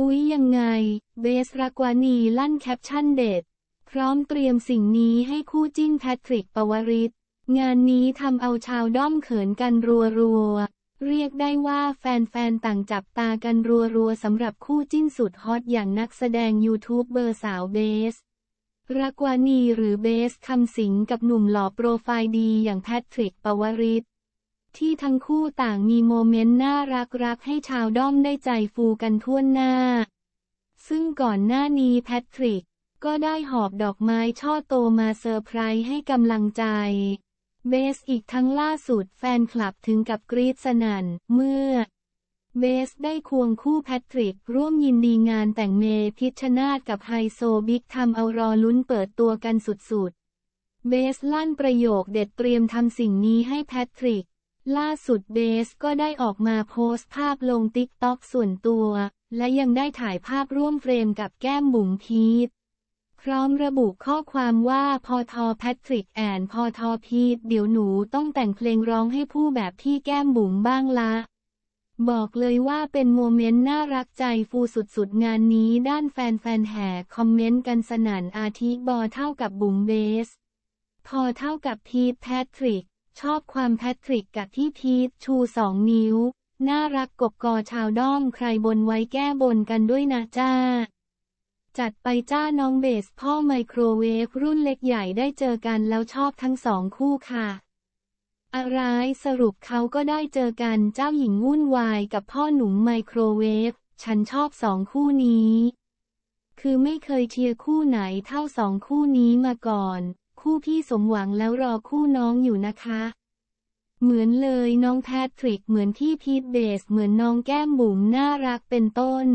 อุ๊ยยังไง เบสรากวานีลั่นแคปชั่นเด็ดพร้อมเตรียมสิ่งนี้ให้คู่จิ้นแพทริกปวริศงานนี้ทำเอาชาวด้อมเขินกันรัวๆเรียกได้ว่าแฟนๆ ต่างจับตากันรัวๆสำหรับคู่จิ้นสุดฮอตอย่างนักแสดงยูทูบเบอร์สาวเบสรากวานีหรือเบสคำสิงกับหนุ่มหล่อโปรไฟล์ดีอย่างแพทริกปวริศที่ทั้งคู่ต่างมีโมเมนต์น่ารักๆให้ชาวด้อมได้ใจฟูกันทั่วหน้า ซึ่งก่อนหน้านี้แพทริกก็ได้หอบดอกไม้ช่อโตมาเซอร์ไพรส์ให้กำลังใจเบสอีกทั้งล่าสุดแฟนคลับถึงกับกรี๊ดสนัน่น เมื่อเบสได้ควงคู่แพทริกร่วมยินดีงานแต่งเม พิชนาทกับไฮโซบิ๊กทำเอารอลุ้นเปิดตัวกันสุดๆ เบสลั่นประโยคเด็ดเตรียมทำสิ่งนี้ให้แพทริกล่าสุดเบสก็ได้ออกมาโพสต์ภาพลงติ๊กต็อกส่วนตัว และยังได้ถ่ายภาพร่วมเฟรมกับแก้มบุ๋งพีทพร้อมระบุข้อความว่าพอทอแพทริกแอนพอทอพีทเดี๋ยวหนูต้องแต่งเพลงร้องให้ผู้แบบพี่แก้มบุ๋งบ้างละ บอกเลยว่าเป็นโมเมนต์น่ารักใจฟูสุดๆ งานนี้ด้านแฟนๆแห่ คอมเมนต์กันสนานอาทิบอเท่ากับบุ๋งเบสพอเท่ากับพีทแพทริกชอบความแพทริกกับที่พีทชูสองนิ้วน่ารักกบกอชาวด้อมใครบนไว้แก้บนกันด้วยนะจ้าจัดไปจ้าน้องเบสพ่อไมโครเวฟรุ่นเล็กใหญ่ได้เจอกันแล้วชอบทั้งสองคู่ค่ะ อะไรสรุปเขาก็ได้เจอกันเจ้าหญิงวุ่นวายกับพ่อหนุ่มไมโครเวฟ ฉันชอบสองคู่นี้ คือไม่เคยเชียร์คู่ไหนเท่าสองคู่นี้มาก่อนคู่พี่สมหวังแล้วรอคู่น้องอยู่นะคะ เหมือนเลยน้องแพทริก เหมือนที่พีทเบสเหมือนน้องแก้มบุ๋มน่ารักเป็นต้น